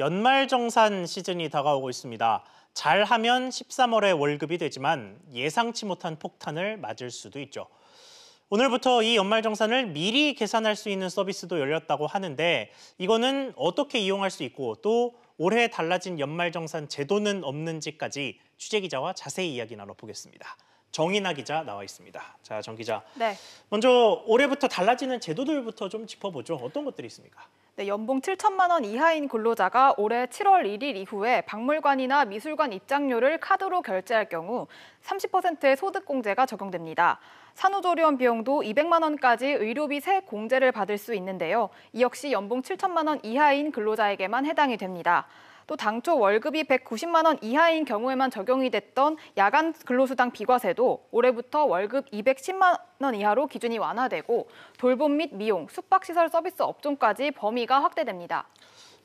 연말정산 시즌이 다가오고 있습니다. 잘하면 13월에 월급이 되지만 예상치 못한 폭탄을 맞을 수도 있죠. 오늘부터 이 연말정산을 미리 계산할 수 있는 서비스도 열렸다고 하는데 이거는 어떻게 이용할 수 있고 또 올해 달라진 연말정산 제도는 없는지까지 취재기자와 자세히 이야기 나눠보겠습니다. 정인아 기자 나와 있습니다. 자, 정 기자. 네. 먼저 올해부터 달라지는 제도들부터 좀 짚어보죠. 어떤 것들이 있습니까? 네, 연봉 7천만 원 이하인 근로자가 올해 7월 1일 이후에 박물관이나 미술관 입장료를 카드로 결제할 경우 30%의 소득공제가 적용됩니다. 산후조리원 비용도 200만 원까지 의료비 세 공제를 받을 수 있는데요. 이 역시 연봉 7천만 원 이하인 근로자에게만 해당이 됩니다. 또 당초 월급이 190만 원 이하인 경우에만 적용이 됐던 야간 근로수당 비과세도 올해부터 월급 210만 원 이하로 기준이 완화되고 돌봄 및 미용, 숙박시설 서비스 업종까지 범위가 확대됩니다.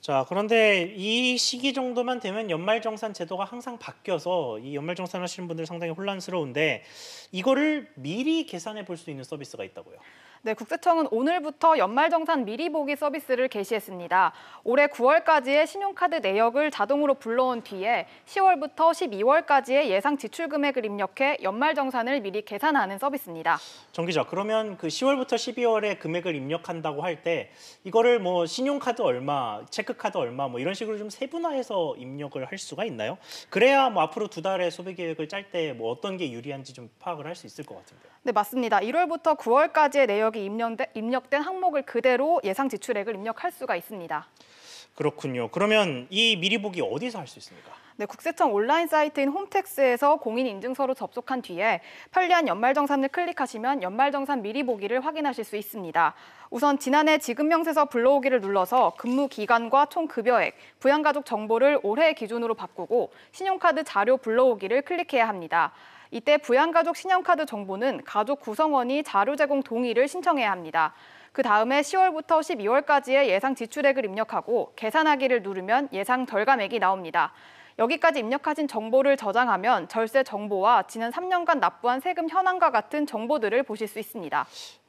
자, 그런데 이 시기 정도만 되면 연말정산 제도가 항상 바뀌어서 이 연말정산 하시는 분들 상당히 혼란스러운데 이거를 미리 계산해 볼 수 있는 서비스가 있다고요. 네, 국세청은 오늘부터 연말정산 미리 보기 서비스를 개시했습니다. 올해 9월까지의 신용카드 내역을 자동으로 불러온 뒤에 10월부터 12월까지의 예상 지출 금액을 입력해 연말정산을 미리 계산하는 서비스입니다. 정 기자, 그러면 그 10월부터 12월에 금액을 입력한다고 할 때 이거를 뭐 신용카드 얼마, 체크카드 얼마 뭐 이런 식으로 좀 세분화해서 입력을 할 수가 있나요? 그래야 뭐 앞으로 두 달의 소비 계획을 짤 때 뭐 어떤 게 유리한지 좀 파악을 할 수 있을 것 같은데요. 네, 맞습니다. 1월부터 9월까지의 내역 목적이 입력된 항목을 그대로 예상 지출액을 입력할 수가 있습니다. 그렇군요. 그러면 이 미리 보기 어디서 할 수 있습니까? 네, 국세청 온라인 사이트인 홈택스에서 공인 인증서로 접속한 뒤에 편리한 연말정산을 클릭하시면 연말정산 미리 보기를 확인하실 수 있습니다. 우선 지난해 지급명세서 불러오기를 눌러서 근무 기간과 총 급여액, 부양가족 정보를 올해 기준으로 바꾸고 신용카드 자료 불러오기를 클릭해야 합니다. 이때 부양가족 신용카드 정보는 가족 구성원이 자료 제공 동의를 신청해야 합니다. 그 다음에 10월부터 12월까지의 예상 지출액을 입력하고 계산하기를 누르면 예상 절감액이 나옵니다. 여기까지 입력하신 정보를 저장하면 절세 정보와 지난 3년간 납부한 세금 현황과 같은 정보들을 보실 수 있습니다.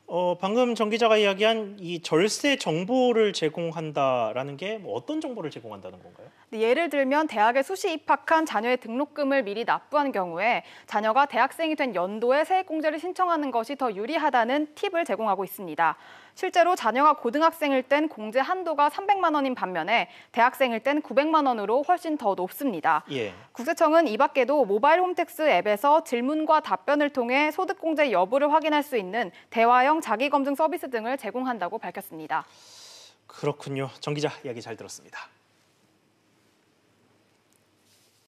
어, 방금 정 기자가 이야기한 이 절세 정보를 제공한다라는 게뭐 어떤 정보를 제공한다는 건가요? 네, 예를 들면 대학에 수시 입학한 자녀의 등록금을 미리 납부한 경우에 자녀가 대학생이 된 연도에 세액공제를 신청하는 것이 더 유리하다는 팁을 제공하고 있습니다. 실제로 자녀가 고등학생일 땐 공제 한도가 300만 원인 반면에 대학생일 땐 900만 원으로 훨씬 더 높습니다. 예. 국세청은 이 밖에도 모바일 홈택스 앱에서 질문과 답변을 통해 소득공제 여부를 확인할 수 있는 대화형 자형 자기검증 서비스 등을 제공한다고 밝혔습니다. 그렇군요. 정 기자 이야기 잘 들었습니다.